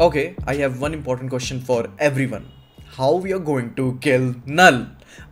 Okay, I have one important question for everyone. How we are going to kill null?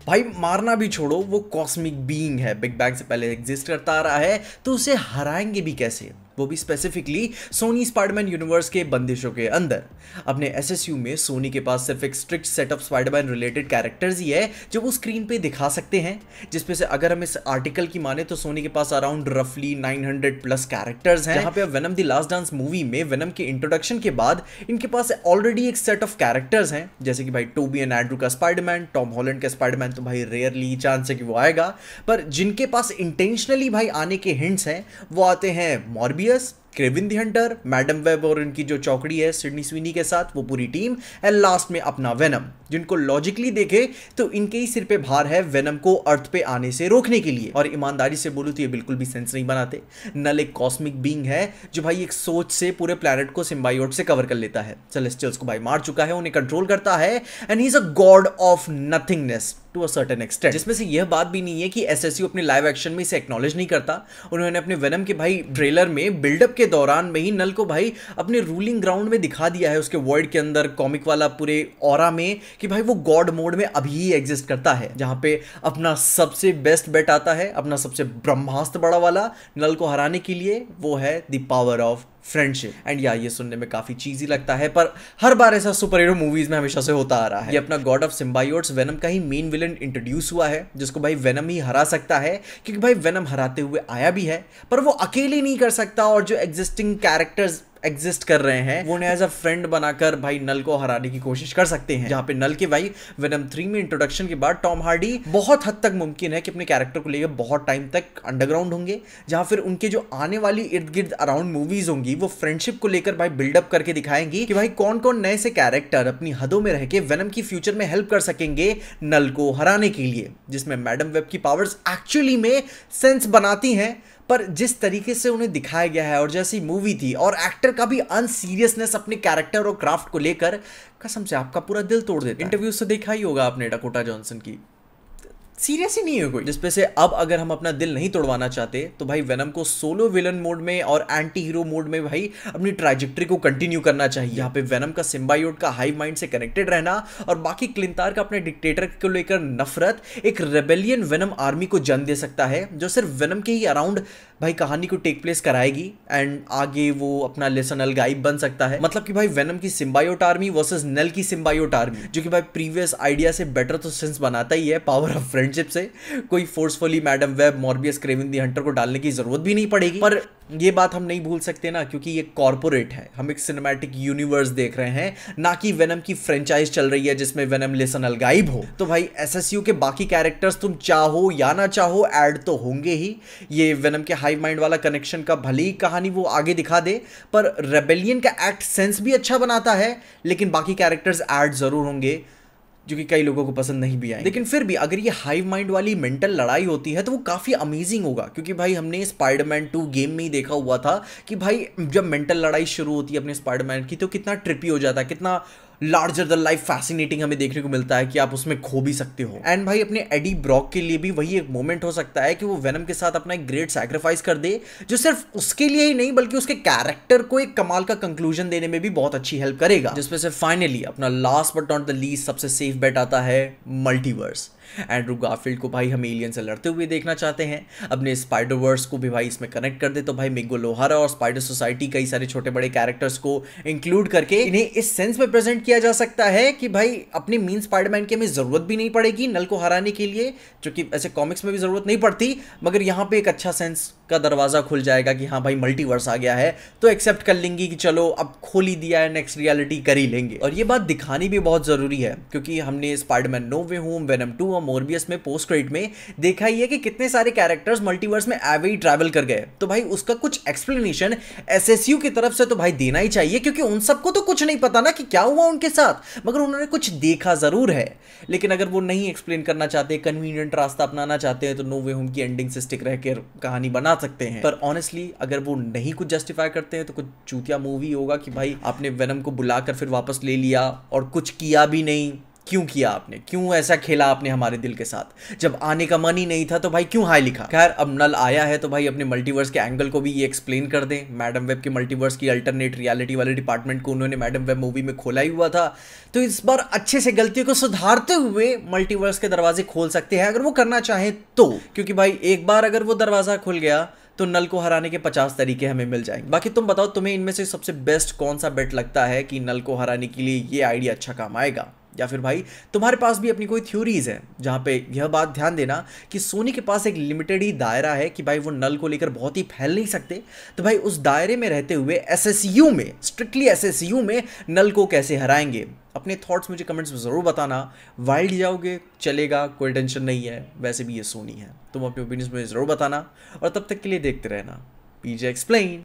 भाई मारना भी छोड़ो वो कॉस्मिक बीइंग है बिग बैंग से पहले एग्जिस्ट करता आ रहा है तो उसे हराएंगे भी कैसे वो भी स्पेसिफिकली सोनी स्पाइडरमैन यूनिवर्स के बंदिशों के अंदर अपने एसएसयू में सोनी के पास सिर्फ एक strict set of Spiderman related characters ही है जो वो स्क्रीन पे दिखा सकते हैं जिसमें से अगर हम इस आर्टिकल की माने तो सोनी के पास अराउंड रफली 900 प्लस कैरेक्टर्स हैं जहां पे Venom the last dance movie में वेनम के इंट्रोडक्शन के बाद इनके पास ऑलरेडी एक सेट ऑफ कैरेक्टर्स हैं जैसे कि भाई टोबी एंड एंड्रू का स्पाइडरमैन टॉम हॉलैंड का स्पाइडरमैन तो भाई रेयरली चांस है कि वो आएगा पर जिनके पास इंटेंशनली भाई आने के हिंट्स हैं वो आते हैं Morbius obvious Kraven the Hunter Madame Web और उनकी जो चौकड़ी है सिडनी स्वीनी के साथ वो पूरी टीम एंड लास्ट में अपना वेनम जिनको लॉजिकली देखे तो इनके ही सिर पे भार है वेनम को अर्थ पे आने से रोकने के लिए और ईमानदारी से बोलूँ तो ये बिल्कुल भी सेंस नहीं बनाते नल एक कॉस्मिक बींग है जो भाई एक सोच से पूरे प्लानट को सिम्बाइट से कवर कर लेता है सेलेस्टियल्स को भाई मार चुका है उन्हें कंट्रोल करता है and he is a god of nothingness to a certain extent जिसमें से यह बात भी नहीं है कि एस अपने लाइव एक्शन में इसे एक्नोलेज नहीं करता उन्होंने अपने वेनम के भाई ट्रेलर में बिल्डअप के के दौरान में ही नल को भाई अपने रूलिंग ग्राउंड में दिखा दिया है उसके वर्ड के अंदर कॉमिक वाला पूरे और में कि भाई वो गॉड मोड में अभी ही एग्जिस्ट करता है जहां पे अपना सबसे बेस्ट बेट आता है अपना सबसे ब्रह्मास्त्र बड़ा वाला नल को हराने के लिए वो है the power of friendship and या ये सुनने में काफी चीजी लगता है पर हर बार ऐसा सुपर हीरो मूवीज में हमेशा से होता आ रहा है ये अपना गॉड ऑफ सिम्बायोट्स वेनम का ही मेन विलन इंट्रोड्यूस हुआ है जिसको भाई वेनम ही हरा सकता है क्योंकि भाई वेनम हराते हुए आया भी है पर वो अकेले नहीं कर सकता और जो एग्जिस्टिंग कैरेक्टर्स एग्जिस्ट कर रहे हैं वो उन्हें एज अ फ्रेंड बनाकर भाई नल को हराने की कोशिश कर सकते हैं जहाँ पे नल के भाई वेनम थ्री में इंट्रोडक्शन के बाद टॉम हार्डी बहुत हद तक मुमकिन है कि अपने कैरेक्टर को लेकर बहुत टाइम तक अंडरग्राउंड होंगे जहाँ फिर उनके जो आने वाली इर्द गिर्द अराउंड मूवीज होंगी वो फ्रेंडशिप को लेकर भाई बिल्डअप करके दिखाएंगी कि भाई कौन कौन नए से कैरेक्टर अपनी हदों में रह के वेनम की फ्यूचर में हेल्प कर सकेंगे नल को हराने के लिए जिसमें मैडम वेब की पावर्स एक्चुअली में सेंस बनाती हैं पर जिस तरीके से उन्हें दिखाया गया है और जैसी मूवी थी और एक्टर का भी अनसीरियसनेस अपने कैरेक्टर और क्राफ्ट को लेकर कसम से आपका पूरा दिल तोड़ देता इंटरव्यू से तो देखा ही होगा आपने डकोटा जॉनसन की सीरियस ही नहीं है कोई जिसपे से अब अगर हम अपना दिल नहीं तोड़वाना चाहते तो भाई वेनम को सोलो विलन मोड में और एंटी हीरो मोड में भाई अपनी ट्राइजेक्ट्री को कंटिन्यू करना चाहिए यहाँ पे वेनम का सिम्बायोड का हाई माइंड से कनेक्टेड रहना और बाकी क्लिंतार का अपने डिक्टेटर को लेकर नफरत एक रेबेलियन वेनम आर्मी को जन्म दे सकता है जो सिर्फ वेनम के ही अराउंड भाई कहानी को टेक प्लेस कराएगी एंड आगे वो अपना लेसन अलगाइब बन सकता है मतलब कि भाई वेनम की सिम्बायोट आर्मी वर्सेज नल की सिम्बायोट आर्मी जो कि भाई प्रीवियस आइडिया से बेटर तो सेंस बनाता ही है पावर ऑफ फ्रेंडशिप से कोई forcefully Madame Web Morbius Kraven the Hunter को डालने की जरूरत भी नहीं पड़ेगी पर ये बात हम नहीं भूल सकते ना क्योंकि ये कॉरपोरेट है हम एक सिनेमैटिक यूनिवर्स देख रहे हैं ना कि वेनम की फ्रेंचाइज चल रही है जिसमें वेनम लेसन अलगाइब हो तो भाई एस के बाकी कैरेक्टर्स तुम चाहो या ना चाहो ऐड तो होंगे ही ये वेनम के हाई हाइव माइंड वाला कनेक्शन का भले ही कहानी वो आगे दिखा दे पर रेबेलियन का एक्ट सेंस भी अच्छा बनाता है लेकिन बाकी कैरेक्टर्स ऐड ज़रूर होंगे जो कि कई लोगों को पसंद नहीं भी आए लेकिन फिर भी अगर ये हाइव माइंड वाली मेंटल लड़ाई होती है तो वो काफ़ी अमेजिंग होगा क्योंकि भाई हमने स्पाइडरमैन टू गेम में ही देखा हुआ था कि भाई जब मेंटल लड़ाई शुरू होती है अपने स्पाइडरमैन की तो कितना ट्रिपी हो जाता है कितना लार्जर द लाइफ फैसिनेटिंग हमें देखने को मिलता है कि आप उसमें खो भी सकते हो एंड भाई अपने एडी ब्रॉक के लिए भी वही एक मोमेंट हो सकता है कि वो वेनम के साथ अपना एक ग्रेट सेक्रीफाइस कर दे जो सिर्फ उसके लिए ही नहीं बल्कि उसके कैरेक्टर को एक कमाल का कंक्लूजन देने में भी बहुत अच्छी हेल्प करेगा जिसमें से फाइनली अपना last but not the least सबसे सेफ बेट आता है मल्टीवर्स एंड्रू गारफील्ड को भाई हम एलियन से लड़ते हुए देखना चाहते हैं अपने स्पाइडर वर्स को भी भाई इसमें कनेक्ट कर दे तो भाई मिगो लोहारा और स्पाइडर सोसाइटी कई सारे छोटे बड़े कैरेक्टर्स को इंक्लूड करके इन्हें इस सेंस में प्रेजेंट किया जा सकता है कि भाई अपने मीन स्पाइडरमैन की हमें ज़रूरत भी नहीं पड़ेगी नल को हराने के लिए जो ऐसे कॉमिक्स में भी ज़रूरत नहीं पड़ती मगर यहाँ पे एक अच्छा सेंस का दरवाज़ा खुल जाएगा कि हाँ भाई मल्टीवर्स आ गया है तो एक्सेप्ट कर लेंगी कि चलो अब खोल ही दिया है नेक्स्ट रियलिटी कर ही लेंगे और ये बात दिखानी भी बहुत ज़रूरी है क्योंकि हमने Spiderman No Way Home Venom two हुआ मोरबियस में पोस्ट क्रेडिट में देखा ही है कि कितने सारे कैरेक्टर्स मल्टीवर्स में एवे ट्रैवल कर गए तो भाई उसका कुछ एक्सप्लेनेशन एस की तरफ से तो भाई देना ही चाहिए क्योंकि उन सबको तो कुछ नहीं पता ना कि क्या हुआ उनके साथ मगर उन्होंने कुछ देखा ज़रूर है लेकिन अगर वो नहीं एक्सप्लेन करना चाहते कन्वीनियंट रास्ता अपनाना चाहते हैं तो नो वे होम की एंडिंग से स्टिक रहकर कहानी बना सकते हैं पर ऑनेस्टली अगर वो नहीं कुछ जस्टिफाई करते हैं तो कुछ चूतिया मूवी होगा कि भाई आपने वेनम को बुलाकर फिर वापस ले लिया और कुछ किया भी नहीं क्यों किया आपने क्यों ऐसा खेला आपने हमारे दिल के साथ जब आने का मन ही नहीं था तो भाई क्यों हाई लिखा खैर अब नल आया है तो भाई अपने मल्टीवर्स के एंगल को भी ये एक्सप्लेन कर दें मैडम वेब के मल्टीवर्स की अल्टरनेट रियलिटी वाले डिपार्टमेंट को उन्होंने मैडम वेब मूवी में खोला ही हुआ था तो इस बार अच्छे से गलतियों को सुधारते हुए मल्टीवर्स के दरवाजे खोल सकते हैं अगर वो करना चाहें तो क्योंकि भाई एक बार अगर वो दरवाज़ा खुल गया तो नल को हराने के पचास तरीके हमें मिल जाएंगे बाकी तुम बताओ तुम्हें इनमें से सबसे बेस्ट कौन सा बेट लगता है कि नल को हराने के लिए ये आइडिया अच्छा काम आएगा या फिर भाई तुम्हारे पास भी अपनी कोई थ्योरीज है जहाँ पे यह बात ध्यान देना कि सोनी के पास एक लिमिटेड ही दायरा है कि भाई वो नल को लेकर बहुत ही फैल नहीं सकते तो भाई उस दायरे में रहते हुए एस में स्ट्रिक्टली एस में नल को कैसे हराएंगे अपने थॉट्स मुझे कमेंट्स में ज़रूर बताना वाइल्ड जाओगे चलेगा कोई टेंशन नहीं है वैसे भी ये सोनी है तुम अपने ओपिनियंस में ज़रूर बताना और तब तक के लिए देखते रहना पीजे एक्सप्लेन